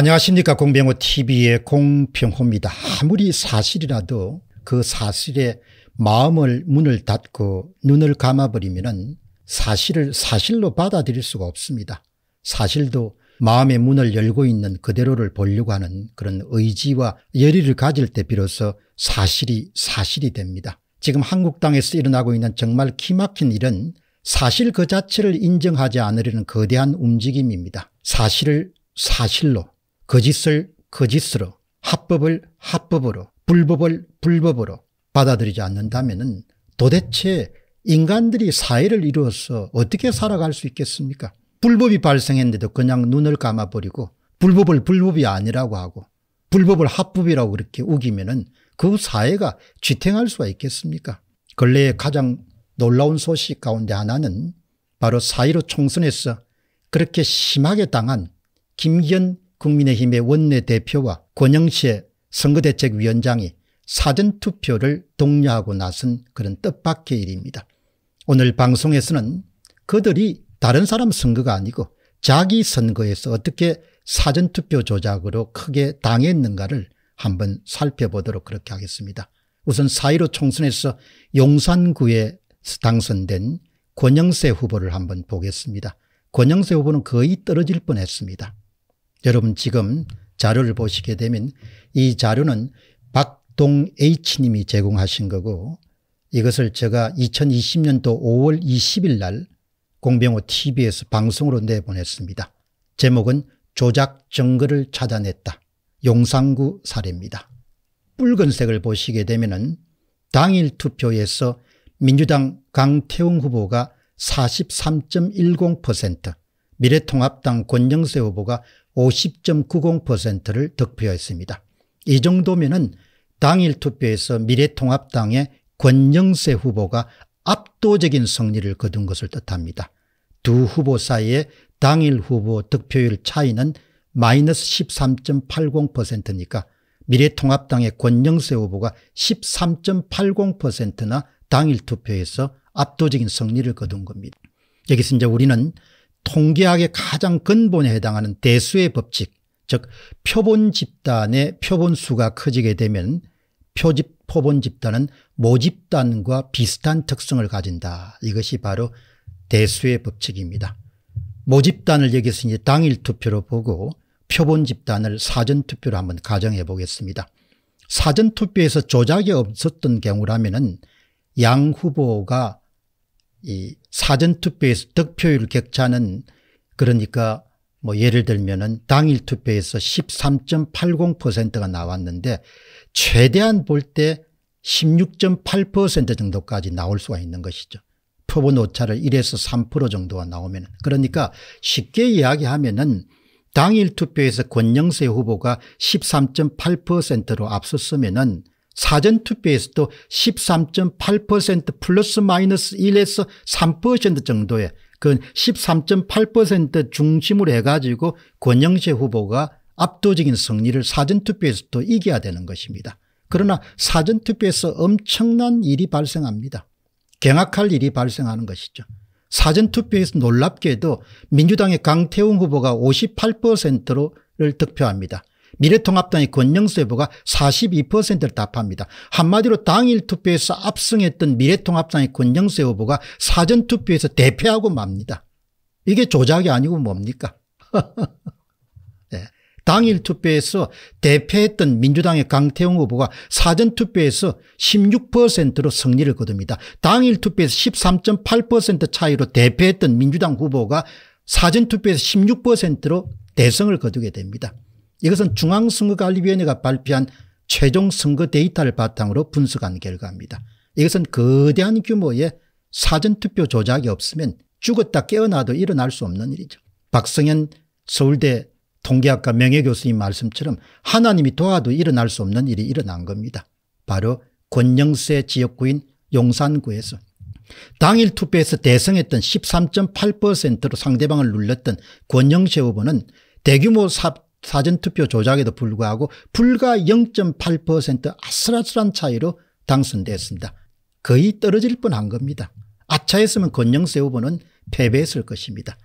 안녕하십니까 공병호 tv의 공병호입니다. 아무리 사실이라도 그 사실에 마음을 문을 닫고 눈을 감아버리면 사실을 사실로 받아들일 수가 없습니다. 사실도 마음의 문을 열고 있는 그대로를 보려고 하는 그런 의지와 열의를 가질 때 비로소 사실이 사실이 됩니다. 지금 한국땅에서 일어나고 있는 정말 기막힌 일은 사실 그 자체를 인정하지 않으려는 거대한 움직임입니다. 사실을 사실로 거짓을 거짓으로 합법을 합법으로 불법을 불법으로 받아들이지 않는다면 도대체 인간들이 사회를 이루어서 어떻게 살아갈 수 있겠습니까 불법이 발생했는데도 그냥 눈을 감아버리고 불법을 불법이 아니라고 하고 불법을 합법이라고 그렇게 우기면 은그 사회가 지탱할 수가 있겠습니까 근래에 가장 놀라운 소식 가운데 하나는 바로 사이로 총선에서 그렇게 심하게 당한 김기현 국민의힘의 원내대표와 권영의 선거대책위원장이 사전투표를 독려하고 나선 그런 뜻밖의 일입니다. 오늘 방송에서는 그들이 다른 사람 선거가 아니고 자기 선거에서 어떻게 사전투표 조작으로 크게 당했는가를 한번 살펴보도록 그렇게 하겠습니다. 우선 4.15 총선에서 용산구에 당선된 권영세 후보를 한번 보겠습니다. 권영세 후보는 거의 떨어질 뻔했습니다. 여러분 지금 자료를 보시게 되면 이 자료는 박동H님이 제공하신 거고 이것을 제가 2020년도 5월 20일 날 공병호 TV에서 방송으로 내보냈습니다. 제목은 조작 증거를 찾아냈다. 용산구 사례입니다. 붉은색을 보시게 되면 은 당일 투표에서 민주당 강태웅 후보가 43.10% 미래통합당 권영세 후보가 50.90%를 득표했습니다. 이 정도면은 당일 투표에서 미래통합당의 권영세 후보가 압도적인 승리를 거둔 것을 뜻합니다. 두 후보 사이의 당일 후보 득표율 차이는 마이너스 13.80%니까 미래통합당의 권영세 후보가 13.80%나 당일 투표에서 압도적인 승리를 거둔 겁니다. 여기서 이제 우리는 통계학의 가장 근본에 해당하는 대수의 법칙 즉 표본 집단의 표본 수가 커지게 되면 표집 표본 집단은 모집단과 비슷한 특성을 가진다. 이것이 바로 대수의 법칙입니다. 모집단을 여기서 이제 당일 투표로 보고 표본 집단을 사전 투표로 한번 가정해 보겠습니다. 사전 투표에서 조작이 없었던 경우라면은 양 후보가 이 사전투표에서 득표율 격차는 그러니까 뭐 예를 들면 은 당일 투표에서 13.80%가 나왔는데 최대한 볼 때 16.8% 정도까지 나올 수가 있는 것이죠. 표본 오차를 1에서 3% 정도가 나오면 그러니까 쉽게 이야기하면 은 당일 투표에서 권영세 후보가 13.8%로 앞섰으면 은 사전투표에서도 13.8% 플러스 마이너스 1에서 3% 정도의 그13.8% 중심으로 해가지고 권영세 후보가 압도적인 승리를 사전투표에서도 이겨야 되는 것입니다. 그러나 사전투표에서 엄청난 일이 발생합니다. 경악할 일이 발생하는 것이죠. 사전투표에서 놀랍게도 민주당의 강태웅 후보가 58%를 득표합니다. 미래통합당의 권영수 후보가 42%를 답합니다. 한마디로 당일 투표에서 압승했던 미래통합당의 권영수 후보가 사전투표에서 대패하고 맙니다. 이게 조작이 아니고 뭡니까? 네. 당일 투표에서 대패했던 민주당의 강태용 후보가 사전투표에서 16%로 승리를 거둡니다. 당일 투표에서 13.8% 차이로 대패했던 민주당 후보가 사전투표에서 16%로 대승을 거두게 됩니다. 이것은 중앙선거관리위원회가 발표한 최종 선거 데이터를 바탕으로 분석한 결과입니다. 이것은 거대한 규모의 사전투표 조작이 없으면 죽었다 깨어나도 일어날 수 없는 일이죠. 박성현 서울대 통계학과 명예교수님 말씀처럼 하나님이 도와도 일어날 수 없는 일이 일어난 겁니다. 바로 권영세 지역구인 용산구에서 당일 투표에서 대승했던 13.8%로 상대방을 눌렀던 권영세 후보는 대규모 삽 사전투표 조작에도 불구하고 불과 0.8% 아슬아슬한 차이로 당선됐습니다. 거의 떨어질 뻔한 겁니다. 아차했으면 권영세 후보는 패배했을 것입니다.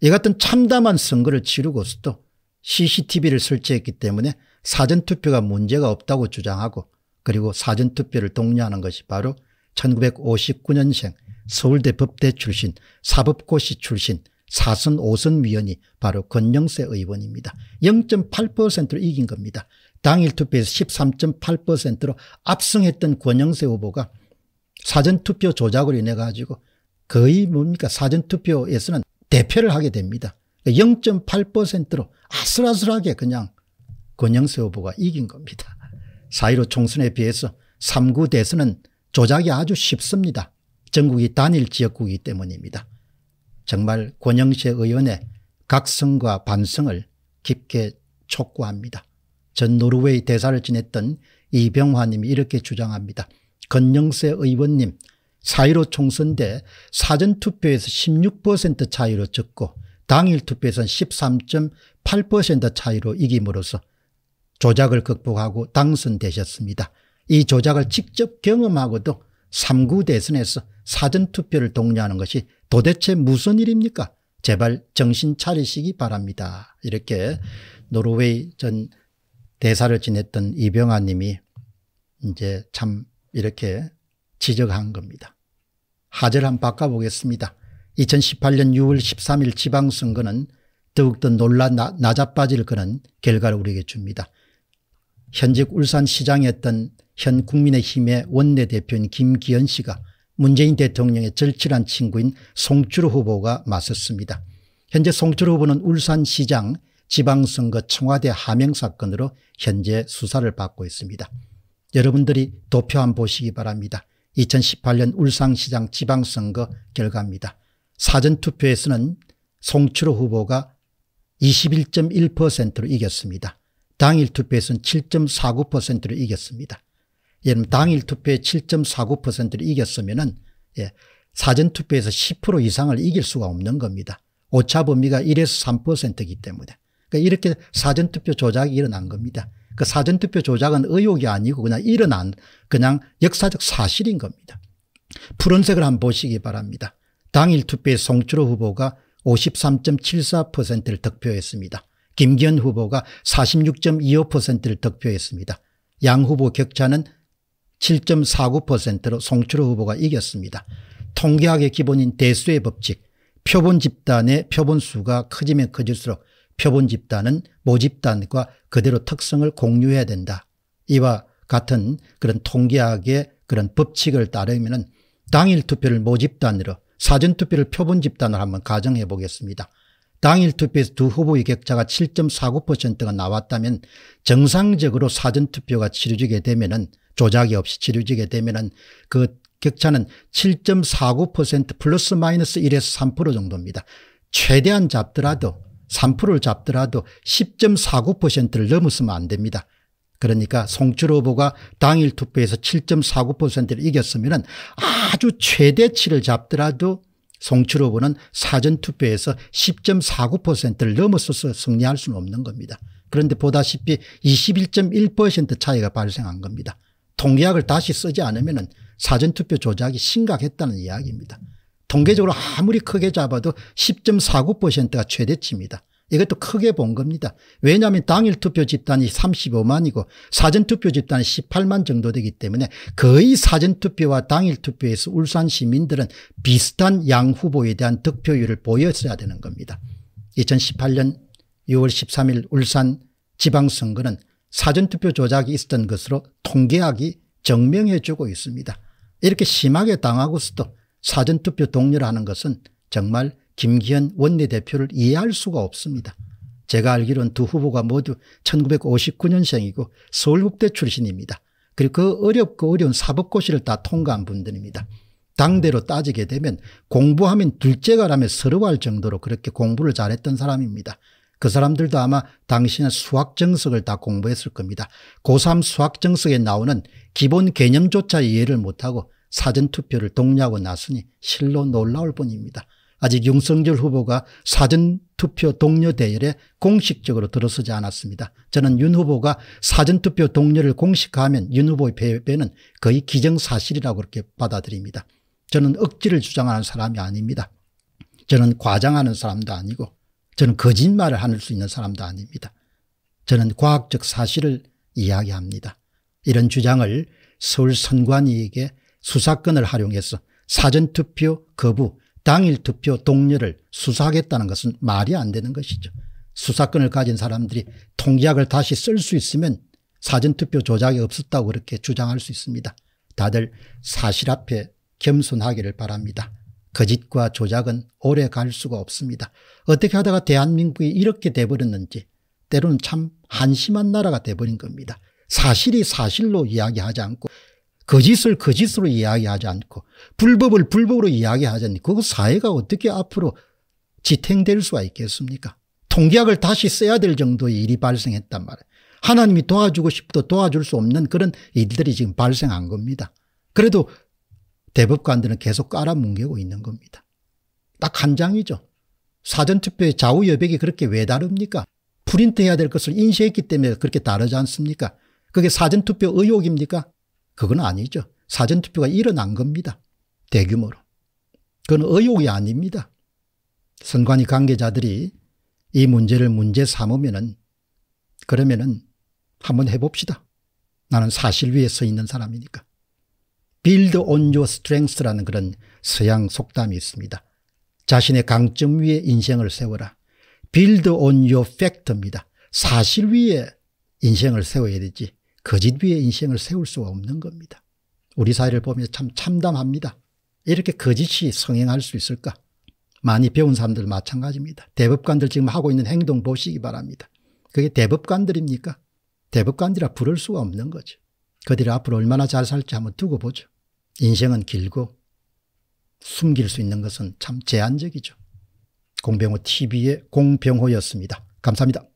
이 같은 참담한 선거를 치르고서도 CCTV를 설치했기 때문에 사전투표가 문제가 없다고 주장하고 그리고 사전투표를 독려하는 것이 바로 1959년생 서울대 법대 출신 사법고시 출신 4선5선 위원이 바로 권영세 의원입니다. 0 8로 이긴 겁니다. 당일 투표에서 13.8%로 압승했던 권영세 후보가 사전투표 조작으로 인해 가지고 거의 뭡니까 사전투표에서는 대표를 하게 됩니다. 0.8%로 아슬아슬하게 그냥 권영세 후보가 이긴 겁니다. 4.15 총선에 비해서 3구 대선은 조작이 아주 쉽습니다. 전국이 단일 지역구이기 때문입니다. 정말 권영세 의원의 각성과 반성을 깊게 촉구합니다. 전 노르웨이 대사를 지냈던 이병화님이 이렇게 주장합니다. 건영세 의원님 4.15 총선 때 사전투표에서 16% 차이로 졌고 당일 투표에서는 13.8% 차이로 이김으로써 조작을 극복하고 당선되셨습니다. 이 조작을 직접 경험하고도 3구 대선에서 사전투표를 독려하는 것이 도대체 무슨 일입니까? 제발 정신 차리시기 바랍니다. 이렇게 노르웨이 전 대사를 지냈던 이병아 님이 이제 참 이렇게 지적한 겁니다. 하절 한 바꿔보겠습니다. 2018년 6월 13일 지방선거는 더욱더 놀라 나, 낮아빠질 그런 결과를 우리에게 줍니다. 현직 울산시장이었던 현 국민의힘의 원내대표인 김기현 씨가 문재인 대통령의 절친한 친구인 송추루 후보가 맞섰습니다. 현재 송추루 후보는 울산시장 지방선거 청와대 하명 사건으로 현재 수사를 받고 있습니다. 여러분들이 도표 한번 보시기 바랍니다. 2018년 울산시장 지방선거 결과입니다. 사전투표에서는 송추로 후보가 21.1%로 이겼습니다. 당일 투표에서는 7.49%로 이겼습니다. 예를 당일 투표에 7.49%를 이겼으면은 예, 사전 투표에서 10% 이상을 이길 수가 없는 겁니다. 오차 범위가 1에서 3%이기 때문에. 그러니까 이렇게 사전 투표 조작이 일어난 겁니다. 그 사전 투표 조작은 의혹이 아니고 그냥 일어난 그냥 역사적 사실인 겁니다. 푸른색을 한번 보시기 바랍니다. 당일 투표에 송출로 후보가 53.74%를 득표했습니다. 김기현 후보가 46.25%를 득표했습니다. 양 후보 격차는 7.49%로 송출로 후보가 이겼습니다. 통계학의 기본인 대수의 법칙 표본 집단의 표본 수가 커지면 커질수록 표본 집단은 모집단과 그대로 특성을 공유해야 된다. 이와 같은 그런 통계학의 그런 법칙을 따르면 당일 투표를 모집단으로 사전투표를 표본 집단을 한번 가정해 보겠습니다. 당일 투표에서 두 후보의 격차가 7.49%가 나왔다면 정상적으로 사전투표가 치러지게 되면 은 조작이 없이 치료지게 되면 은그 격차는 7.49% 플러스 마이너스 1에서 3% 정도입니다. 최대한 잡더라도 3%를 잡더라도 10.49%를 넘었으면 안 됩니다. 그러니까 송출 후보가 당일 투표에서 7.49%를 이겼으면 아주 최대치를 잡더라도 송출 후보는 사전투표에서 10.49%를 넘어서서 승리할 수는 없는 겁니다. 그런데 보다시피 21.1% 차이가 발생한 겁니다. 통계학을 다시 쓰지 않으면 사전투표 조작이 심각했다는 이야기입니다. 통계적으로 아무리 크게 잡아도 10.49%가 최대치입니다. 이것도 크게 본 겁니다. 왜냐하면 당일 투표 집단이 35만이고 사전투표 집단이 18만 정도 되기 때문에 거의 사전투표와 당일 투표에서 울산 시민들은 비슷한 양 후보에 대한 득표율을 보였어야 되는 겁니다. 2018년 6월 13일 울산 지방선거는 사전투표 조작이 있었던 것으로 통계학이 증명해주고 있습니다. 이렇게 심하게 당하고서도 사전투표 동료하는 것은 정말 김기현 원내대표를 이해할 수가 없습니다. 제가 알기로는 두 후보가 모두 1959년생이고 서울국대 출신입니다. 그리고 그 어렵고 그 어려운 사법고시를 다 통과한 분들입니다. 당대로 따지게 되면 공부하면 둘째가라며 서러워할 정도로 그렇게 공부를 잘했던 사람입니다. 그 사람들도 아마 당신의 수학정석을 다 공부했을 겁니다. 고3 수학정석에 나오는 기본 개념조차 이해를 못하고 사전투표를 동의하고 나서니 실로 놀라울 뿐입니다. 아직 윤석열 후보가 사전투표 동료 대열에 공식적으로 들어서지 않았습니다. 저는 윤 후보가 사전투표 동료를 공식화하면 윤 후보의 패배는 거의 기정사실이라고 그렇게 받아들입니다. 저는 억지를 주장하는 사람이 아닙니다. 저는 과장하는 사람도 아니고 저는 거짓말을 하할수 있는 사람도 아닙니다. 저는 과학적 사실을 이야기합니다. 이런 주장을 서울 선관위에게 수사권을 활용해서 사전투표 거부, 당일투표 동료를 수사하겠다는 것은 말이 안 되는 것이죠. 수사권을 가진 사람들이 통계학을 다시 쓸 수 있으면 사전투표 조작이 없었다고 그렇게 주장할 수 있습니다. 다들 사실 앞에 겸손하기를 바랍니다. 거짓과 그 조작은 오래 갈 수가 없습니다. 어떻게 하다가 대한민국이 이렇게 돼버렸는지 때로는 참 한심한 나라가 돼버린 겁니다. 사실이 사실로 이야기하지 않고 거짓을 그 거짓으로 그 이야기하지 않고 불법을 불법으로 이야기하지 않고 그 사회가 어떻게 앞으로 지탱될 수가 있겠습니까? 통계학을 다시 써야 될 정도의 일이 발생했단 말이에요. 하나님이 도와주고 싶도 어 도와줄 수 없는 그런 일들이 지금 발생한 겁니다. 그래도 대법관들은 계속 깔아뭉개고 있는 겁니다. 딱 한 장이죠. 사전투표의 좌우 여백이 그렇게 왜 다릅니까? 프린트해야 될 것을 인쇄했기 때문에 그렇게 다르지 않습니까? 그게 사전투표 의혹입니까? 그건 아니죠. 사전투표가 일어난 겁니다. 대규모로. 그건 의혹이 아닙니다. 선관위 관계자들이 이 문제를 문제 삼으면은 그러면은 한번 해봅시다. 나는 사실 위에 서 있는 사람이니까. build on your strengths라는 그런 서양 속담이 있습니다. 자신의 강점 위에 인생을 세워라. build on your fact입니다. 사실 위에 인생을 세워야 되지 거짓 위에 인생을 세울 수가 없는 겁니다. 우리 사회를 보면 참 참담합니다. 이렇게 거짓이 성행할 수 있을까? 많이 배운 사람들 마찬가지입니다. 대법관들 지금 하고 있는 행동 보시기 바랍니다. 그게 대법관들입니까? 대법관이라 들 부를 수가 없는 거죠. 그들이 앞으로 얼마나 잘 살지 한번 두고 보죠. 인생은 길고 숨길 수 있는 것은 참 제한적이죠. 공병호 TV의 공병호였습니다. 감사합니다.